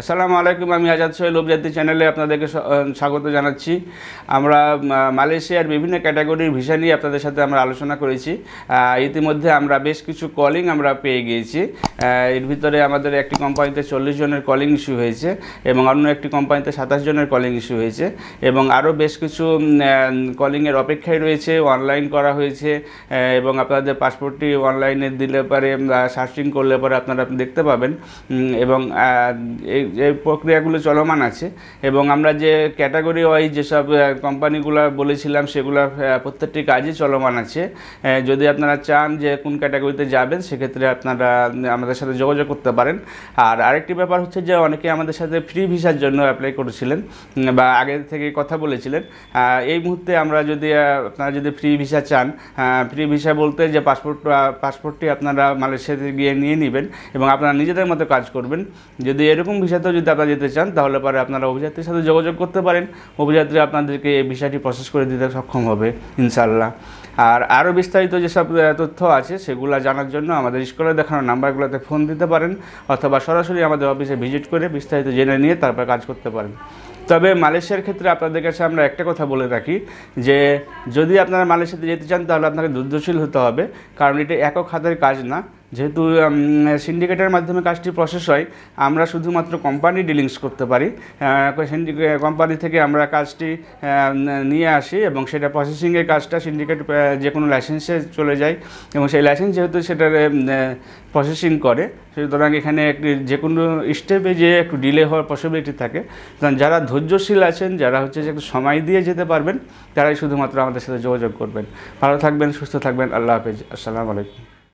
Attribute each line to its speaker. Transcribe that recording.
Speaker 1: আসসালামু আলাইকুম আমি আজাদ সোহেল অভিজাতি চ্যানেলে আপনাদেরকে স্বাগত জানাচ্ছি আমরা মালয়েশিয়ার বিভিন্ন ক্যাটাগরির ভিসা নিয়ে আপনাদের সাথে আমরা আলোচনা করেছি ইতিমধ্যে আমরা বেশ কিছু কলিং আমরা পেয়ে গিয়েছি এর ভিতরে আমাদের একটি কোম্পানিতে চল্লিশ জনের কলিং ইস্যু হয়েছে এবং অন্য একটি কোম্পানিতে সাতাশ জনের কলিং ইস্যু হয়েছে এবং আরও বেশ কিছু কলিংয়ের অপেক্ষায় রয়েছে অনলাইন করা হয়েছে এবং আপনাদের পাসপোর্টটি অনলাইনে দিলে পরে সার্চিং করলে পরে আপনারা দেখতে পাবেন এবং এই যে প্রক্রিয়াগুলো চলমান আছে এবং আমরা যে ক্যাটাগরি ওয়াইজ যেসব কোম্পানিগুলো বলেছিলাম সেগুলো প্রত্যেকটি কাজই চলমান আছে যদি আপনারা চান যে কোন ক্যাটাগরিতে যাবেন সেক্ষেত্রে আপনারা আমাদের সাথে যোগাযোগ করতে পারেন আর আরেকটি ব্যাপার হচ্ছে যে অনেকে আমাদের সাথে ফ্রি ভিসার জন্য অ্যাপ্লাই করেছিলেন বা আগে থেকে কথা বলেছিলেন এই মুহূর্তে আমরা যদি আপনারা যদি ফ্রি ভিসা চান ফ্রি ভিসা বলতে যে পাসপোর্ট পাসপোর্টটি আপনারা মালয়েশিয়াতে গিয়ে নিয়ে নেবেন এবং আপনারা নিজেদের মতো কাজ করবেন যদি এরকম ভিসা অভিযাত্রা যদি আপনারা যেতে চান তাহলে পরে আপনারা অভিযাত্রীর সাথে যোগাযোগ করতে পারেন অভিযাত্রী আপনাদেরকে এই বিষয়টি প্রসেস করে দিতে সক্ষম হবে ইনশাল্লাহ আর আরও বিস্তারিত যেসব তথ্য আছে সেগুলো জানার জন্য আমাদের স্কুলে দেখানোর নাম্বারগুলোতে ফোন দিতে পারেন অথবা সরাসরি আমাদের অফিসে ভিজিট করে বিস্তারিত জেনে নিয়ে তারপর কাজ করতে পারেন তবে মালয়েশিয়ার ক্ষেত্রে আপনাদের কাছে আমরা একটা কথা বলে রাখি যে যদি আপনারা মালয়েশিয়াতে যেতে চান তাহলে আপনাকে ধৈর্যশীল হতে হবে কারণ এটা একক হাতের কাজ না যেহেতু সিন্ডিকেটের মাধ্যমে কাজটি প্রসেস হয় আমরা শুধুমাত্র কোম্পানি ডিলিংস করতে পারি কোম্পানি থেকে আমরা কাজটি নিয়ে আসি এবং সেটা প্রসেসিংয়ের কাজটা সিন্ডিকেট যে কোনো লাইসেন্সে চলে যায় এবং সেই লাইসেন্স যেহেতু সেটার প্রসেসিং করে সুতরাং এখানে একটি যে কোনো স্টেপে যে একটু ডিলে হওয়ার পসিবিলিটি থাকে কারণ যারা ধৈর্যশীল আছেন যারা হচ্ছে যে একটু সময় দিয়ে যেতে পারবেন তারাই শুধুমাত্র আমাদের সাথে যোগাযোগ করবেন ভালো থাকবেন সুস্থ থাকবেন আল্লাহ হাফিজ আসসালামু আলাইকুম